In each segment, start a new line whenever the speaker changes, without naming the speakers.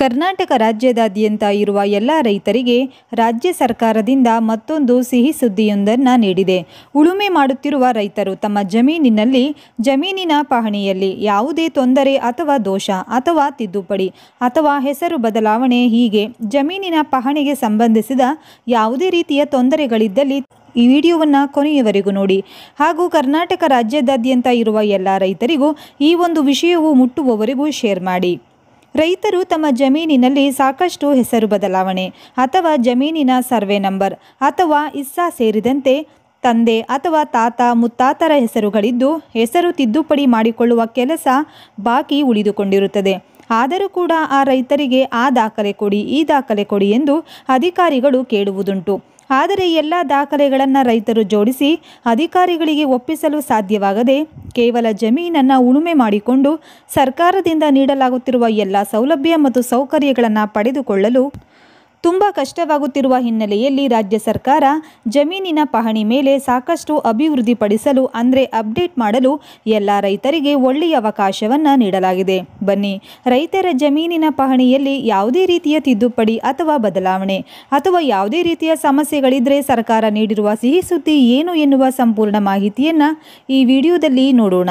ಕರ್ನಾಟಕ ರಾಜ್ಯದಾದ್ಯಂತ ಇರುವ ಎಲ್ಲ ರೈತರಿಗೆ ರಾಜ್ಯ ಸರ್ಕಾರದಿಂದ ಮತ್ತೊಂದು ಸಿಹಿ ಸುದ್ದಿಯೊಂದನ್ನು ನೀಡಿದೆ ಉಳುಮೆ ಮಾಡುತ್ತಿರುವ ರೈತರು ತಮ್ಮ ಜಮೀನಿನಲ್ಲಿ ಜಮೀನಿನ ಪಹಣಿಯಲ್ಲಿ ಯಾವುದೇ ತೊಂದರೆ ಅಥವಾ ದೋಷ ಅಥವಾ ತಿದ್ದುಪಡಿ ಅಥವಾ ಹೆಸರು ಬದಲಾವಣೆ ಹೀಗೆ ಜಮೀನಿನ ಪಹಣಿಗೆ ಸಂಬಂಧಿಸಿದ ಯಾವುದೇ ರೀತಿಯ ತೊಂದರೆಗಳಿದ್ದಲ್ಲಿ ಈ ವಿಡಿಯೋವನ್ನು ಕೊನೆಯವರೆಗೂ ನೋಡಿ ಹಾಗೂ ಕರ್ನಾಟಕ ರಾಜ್ಯದಾದ್ಯಂತ ಇರುವ ಎಲ್ಲ ರೈತರಿಗೂ ಈ ಒಂದು ವಿಷಯವು ಮುಟ್ಟುವವರೆಗೂ ಶೇರ್ ಮಾಡಿ ರೈತರು ತಮ್ಮ ಜಮೀನಿನಲ್ಲಿ ಸಾಕಷ್ಟು ಹೆಸರು ಬದಲಾವಣೆ ಅಥವಾ ಜಮೀನಿನ ಸರ್ವೆ ನಂಬರ್ ಅಥವಾ ಇಸ್ಸಾ ಸೇರಿದಂತೆ ತಂದೆ ಅಥವಾ ತಾತ ಮುತ್ತಾತರ ಹೆಸರುಗಳಿದ್ದು ಹೆಸರು ತಿದ್ದುಪಡಿ ಮಾಡಿಕೊಳ್ಳುವ ಕೆಲಸ ಬಾಕಿ ಉಳಿದುಕೊಂಡಿರುತ್ತದೆ ಆದರೂ ಕೂಡ ಆ ರೈತರಿಗೆ ಆ ದಾಖಲೆ ಕೊಡಿ ಈ ದಾಖಲೆ ಕೊಡಿ ಎಂದು ಅಧಿಕಾರಿಗಳು ಕೇಳುವುದುಂಟು ಆದರೆ ಎಲ್ಲ ದಾಖಲೆಗಳನ್ನು ರೈತರು ಜೋಡಿಸಿ ಅಧಿಕಾರಿಗಳಿಗೆ ಒಪ್ಪಿಸಲು ಸಾಧ್ಯವಾಗದೆ ಕೇವಲ ಜಮೀನನ್ನು ಉಳುಮೆ ಮಾಡಿಕೊಂಡು ಸರ್ಕಾರದಿಂದ ನೀಡಲಾಗುತ್ತಿರುವ ಎಲ್ಲ ಸೌಲಭ್ಯ ಮತ್ತು ಸೌಕರ್ಯಗಳನ್ನು ಪಡೆದುಕೊಳ್ಳಲು ತುಂಬ ಕಷ್ಟವಾಗುತ್ತಿರುವ ಹಿನ್ನೆಲೆಯಲ್ಲಿ ರಾಜ್ಯ ಸರ್ಕಾರ ಜಮೀನಿನ ಪಹಣಿ ಮೇಲೆ ಸಾಕಷ್ಟು ಅಭಿವೃದ್ಧಿಪಡಿಸಲು ಅಂದರೆ ಅಪ್ಡೇಟ್ ಮಾಡಲು ಎಲ್ಲ ರೈತರಿಗೆ ಒಳ್ಳೆಯ ಅವಕಾಶವನ್ನು ನೀಡಲಾಗಿದೆ ಬನ್ನಿ ರೈತರ ಜಮೀನಿನ ಪಹಣಿಯಲ್ಲಿ ಯಾವುದೇ ರೀತಿಯ ತಿದ್ದುಪಡಿ ಅಥವಾ ಬದಲಾವಣೆ ಅಥವಾ ಯಾವುದೇ ರೀತಿಯ ಸಮಸ್ಯೆಗಳಿದ್ದರೆ ಸರ್ಕಾರ ನೀಡಿರುವ ಸಿಹಿ ಸುದ್ದಿ ಏನು ಎನ್ನುವ ಸಂಪೂರ್ಣ ಮಾಹಿತಿಯನ್ನು ಈ ವಿಡಿಯೋದಲ್ಲಿ ನೋಡೋಣ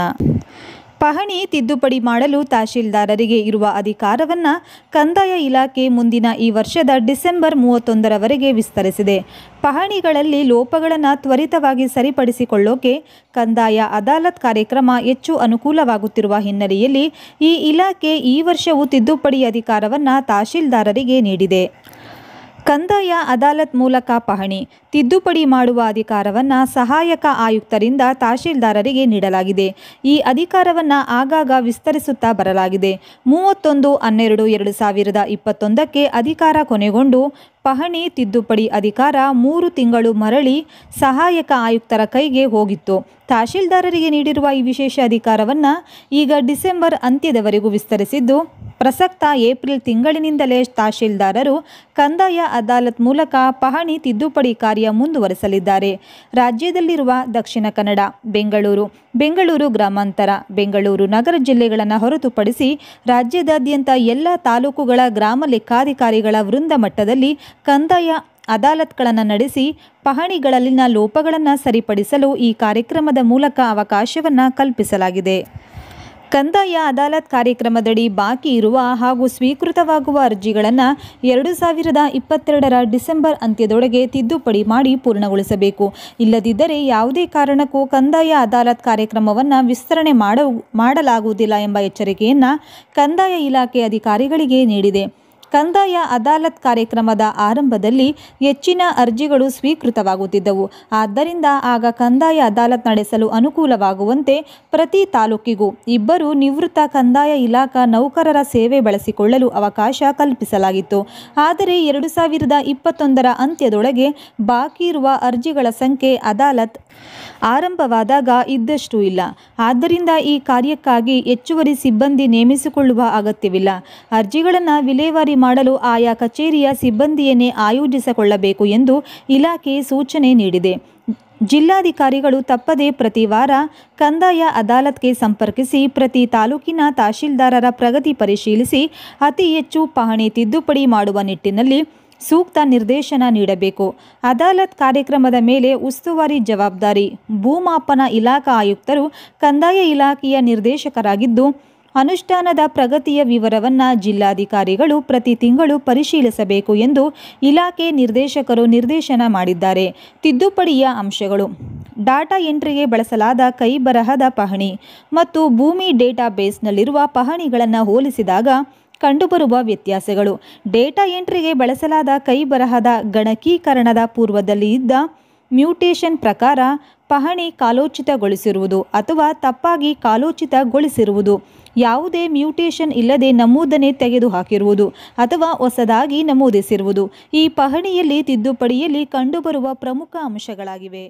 ಪಹಣಿ ತಿದ್ದುಪಡಿ ಮಾಡಲು ತಹಶೀಲ್ದಾರರಿಗೆ ಇರುವ ಅಧಿಕಾರವನ್ನು ಕಂದಾಯ ಇಲಾಖೆ ಮುಂದಿನ ಈ ವರ್ಷದ ಡಿಸೆಂಬರ್ ಮೂವತ್ತೊಂದರವರೆಗೆ ವಿಸ್ತರಿಸಿದೆ ಪಹಣಿಗಳಲ್ಲಿ ಲೋಪಗಳನ್ನು ತ್ವರಿತವಾಗಿ ಸರಿಪಡಿಸಿಕೊಳ್ಳೋಕೆ ಕಂದಾಯ ಅದಾಲತ್ ಕಾರ್ಯಕ್ರಮ ಹೆಚ್ಚು ಅನುಕೂಲವಾಗುತ್ತಿರುವ ಹಿನ್ನೆಲೆಯಲ್ಲಿ ಈ ಇಲಾಖೆ ಈ ವರ್ಷವೂ ತಿದ್ದುಪಡಿ ಅಧಿಕಾರವನ್ನು ತಹಶೀಲ್ದಾರರಿಗೆ ನೀಡಿದೆ ಕಂದಾಯ ಅದಾಲತ್ ಮೂಲಕ ಪಹಣಿ ತಿದ್ದುಪಡಿ ಮಾಡುವ ಅಧಿಕಾರವನ್ನು ಸಹಾಯಕ ಆಯುಕ್ತರಿಂದ ತಹಶೀಲ್ದಾರರಿಗೆ ನೀಡಲಾಗಿದೆ ಈ ಅಧಿಕಾರವನ್ನು ಆಗಾಗ ವಿಸ್ತರಿಸುತ್ತಾ ಬರಲಾಗಿದೆ ಮೂವತ್ತೊಂದು ಹನ್ನೆರಡು ಎರಡು ಸಾವಿರದ ಇಪ್ಪತ್ತೊಂದಕ್ಕೆ ಅಧಿಕಾರ ಕೊನೆಗೊಂಡು ಪಹಣಿ ತಿದ್ದುಪಡಿ ಅಧಿಕಾರ ಮೂರು ತಿಂಗಳು ಮರಳಿ ಸಹಾಯಕ ಆಯುಕ್ತರ ಕೈಗೆ ಹೋಗಿತ್ತು ತಹಶೀಲ್ದಾರರಿಗೆ ನೀಡಿರುವ ಈ ವಿಶೇಷ ಅಧಿಕಾರವನ್ನು ಈಗ ಡಿಸೆಂಬರ್ ಅಂತ್ಯದವರೆಗೂ ವಿಸ್ತರಿಸಿದ್ದು ಪ್ರಸಕ್ತ ಏಪ್ರಿಲ್ ತಿಂಗಳಿನಿಂದಲೇ ತಹಶೀಲ್ದಾರರು ಕಂದಾಯ ಅದಾಲತ್ ಮೂಲಕ ಪಹಣಿ ತಿದ್ದುಪಡಿ ಕಾರ್ಯ ಮುಂದುವರೆಸಲಿದ್ದಾರೆ ರಾಜ್ಯದಲ್ಲಿರುವ ದಕ್ಷಿಣ ಕನ್ನಡ ಬೆಂಗಳೂರು ಬೆಂಗಳೂರು ಗ್ರಾಮಾಂತರ ಬೆಂಗಳೂರು ನಗರ ಜಿಲ್ಲೆಗಳನ್ನು ಹೊರತುಪಡಿಸಿ ರಾಜ್ಯದಾದ್ಯಂತ ಎಲ್ಲ ತಾಲೂಕುಗಳ ಗ್ರಾಮ ಲೆಕ್ಕಾಧಿಕಾರಿಗಳ ವೃಂದ ಮಟ್ಟದಲ್ಲಿ ಕಂದಾಯ ಅದಾಲತ್ಗಳನ್ನು ನಡೆಸಿ ಪಹಣಿಗಳಲ್ಲಿನ ಲೋಪಗಳನ್ನು ಸರಿಪಡಿಸಲು ಈ ಕಾರ್ಯಕ್ರಮದ ಮೂಲಕ ಅವಕಾಶವನ್ನು ಕಲ್ಪಿಸಲಾಗಿದೆ ಕಂದಾಯ ಅದಾಲತ್ ಕಾರ್ಯಕ್ರಮದಡಿ ಬಾಕಿ ಇರುವ ಹಾಗೂ ಸ್ವೀಕೃತವಾಗುವ ಅರ್ಜಿಗಳನ್ನು ಎರಡು ಸಾವಿರದ ಇಪ್ಪತ್ತೆರಡರ ಡಿಸೆಂಬರ್ ಅಂತ್ಯದೊಳಗೆ ತಿದ್ದುಪಡಿ ಮಾಡಿ ಪೂರ್ಣಗೊಳಿಸಬೇಕು ಇಲ್ಲದಿದ್ದರೆ ಯಾವುದೇ ಕಾರಣಕ್ಕೂ ಕಂದಾಯ ಅದಾಲತ್ ಕಾರ್ಯಕ್ರಮವನ್ನು ವಿಸ್ತರಣೆ ಮಾಡ ಮಾಡಲಾಗುವುದಿಲ್ಲ ಎಂಬ ಎಚ್ಚರಿಕೆಯನ್ನು ಕಂದಾಯ ಇಲಾಖೆ ಅಧಿಕಾರಿಗಳಿಗೆ ನೀಡಿದೆ ಕಂದಾಯ ಅದಾಲತ್ ಕಾರ್ಯಕ್ರಮದ ಆರಂಭದಲ್ಲಿ ಹೆಚ್ಚಿನ ಅರ್ಜಿಗಳು ಸ್ವೀಕೃತವಾಗುತ್ತಿದ್ದವು ಆದ್ದರಿಂದ ಆಗ ಕಂದಾಯ ಅದಾಲತ್ ನಡೆಸಲು ಅನುಕೂಲವಾಗುವಂತೆ ಪ್ರತಿ ತಾಲೂಕಿಗೂ ಇಬ್ಬರು ನಿವೃತ್ತ ಕಂದಾಯ ಇಲಾಖಾ ನೌಕರರ ಸೇವೆ ಬಳಸಿಕೊಳ್ಳಲು ಅವಕಾಶ ಕಲ್ಪಿಸಲಾಗಿತ್ತು ಆದರೆ ಎರಡು ಸಾವಿರದ ಇಪ್ಪತ್ತೊಂದರ ಅಂತ್ಯದೊಳಗೆ ಬಾಕಿ ಇರುವ ಅರ್ಜಿಗಳ ಸಂಖ್ಯೆ ಅದಾಲತ್ ಆರಂಭವಾದಾಗ ಇದ್ದಷ್ಟು ಇಲ್ಲ ಆದ್ದರಿಂದ ಈ ಕಾರ್ಯಕ್ಕಾಗಿ ಹೆಚ್ಚುವರಿ ಸಿಬ್ಬಂದಿ ನೇಮಿಸಿಕೊಳ್ಳುವ ಅಗತ್ಯವಿಲ್ಲ ಅರ್ಜಿಗಳನ್ನು ವಿಲೇವಾರಿ ಮಾಡಲು ಆಯಾ ಕಚೇರಿಯ ಸಿಬ್ಬಂದಿಯನ್ನೇ ಆಯೋಜಿಸಿಕೊಳ್ಳಬೇಕು ಎಂದು ಇಲಾಖೆ ಸೂಚನೆ ನೀಡಿದೆ ಜಿಲ್ಲಾಧಿಕಾರಿಗಳು ತಪ್ಪದೇ ಪ್ರತಿ ವಾರ ಕಂದಾಯ ಅದಾಲತ್ಗೆ ಸಂಪರ್ಕಿಸಿ ಪ್ರತಿ ತಾಲೂಕಿನ ತಹಶೀಲ್ದಾರರ ಪ್ರಗತಿ ಪರಿಶೀಲಿಸಿ ಅತಿ ಹೆಚ್ಚು ಪಹಣಿ ತಿದ್ದುಪಡಿ ಮಾಡುವ ನಿಟ್ಟಿನಲ್ಲಿ ಸೂಕ್ತ ನಿರ್ದೇಶನ ನೀಡಬೇಕು ಅದಾಲತ್ ಕಾರ್ಯಕ್ರಮದ ಮೇಲೆ ಉಸ್ತುವಾರಿ ಜವಾಬ್ದಾರಿ ಭೂಮಾಪನ ಇಲಾಖಾ ಆಯುಕ್ತರು ಕಂದಾಯ ಇಲಾಖೆಯ ನಿರ್ದೇಶಕರಾಗಿದ್ದು ಅನುಷ್ಠಾನದ ಪ್ರಗತಿಯ ವಿವರವನ್ನು ಜಿಲ್ಲಾಧಿಕಾರಿಗಳು ಪ್ರತಿ ತಿಂಗಳು ಪರಿಶೀಲಿಸಬೇಕು ಎಂದು ಇಲಾಖೆ ನಿರ್ದೇಶಕರು ನಿರ್ದೇಶನ ಮಾಡಿದ್ದಾರೆ ತಿದ್ದುಪಡಿಯ ಅಂಶಗಳು ಡಾಟಾ ಎಂಟ್ರಿಗೆ ಬಳಸಲಾದ ಕೈ ಬರಹದ ಪಹಣಿ ಮತ್ತು ಭೂಮಿ ಡೇಟಾ ಬೇಸ್ನಲ್ಲಿರುವ ಪಹಣಿಗಳನ್ನು ಹೋಲಿಸಿದಾಗ ಕಂಡುಬರುವ ವ್ಯತ್ಯಾಸಗಳು ಡೇಟಾ ಎಂಟ್ರಿಗೆ ಬಳಸಲಾದ ಕೈ ಬರಹದ ಗಣಕೀಕರಣದ ಪೂರ್ವದಲ್ಲಿ ಇದ್ದ ಮ್ಯೂಟೇಷನ್ ಪ್ರಕಾರ ಪಹಣಿ ಕಾಲೋಚಿತಗೊಳಿಸಿರುವುದು ಅಥವಾ ತಪ್ಪಾಗಿ ಕಾಲೋಚಿತಗೊಳಿಸಿರುವುದು ಯಾವುದೇ ಮ್ಯೂಟೇಷನ್ ಇಲ್ಲದೆ ನಮೂದನೆ ತೆಗೆದುಹಾಕಿರುವುದು ಅಥವಾ ಹೊಸದಾಗಿ ನಮೂದಿಸಿರುವುದು ಈ ಪಹಣಿಯಲ್ಲಿ ತಿದ್ದುಪಡಿಯಲ್ಲಿ ಕಂಡುಬರುವ ಪ್ರಮುಖ ಅಂಶಗಳಾಗಿವೆ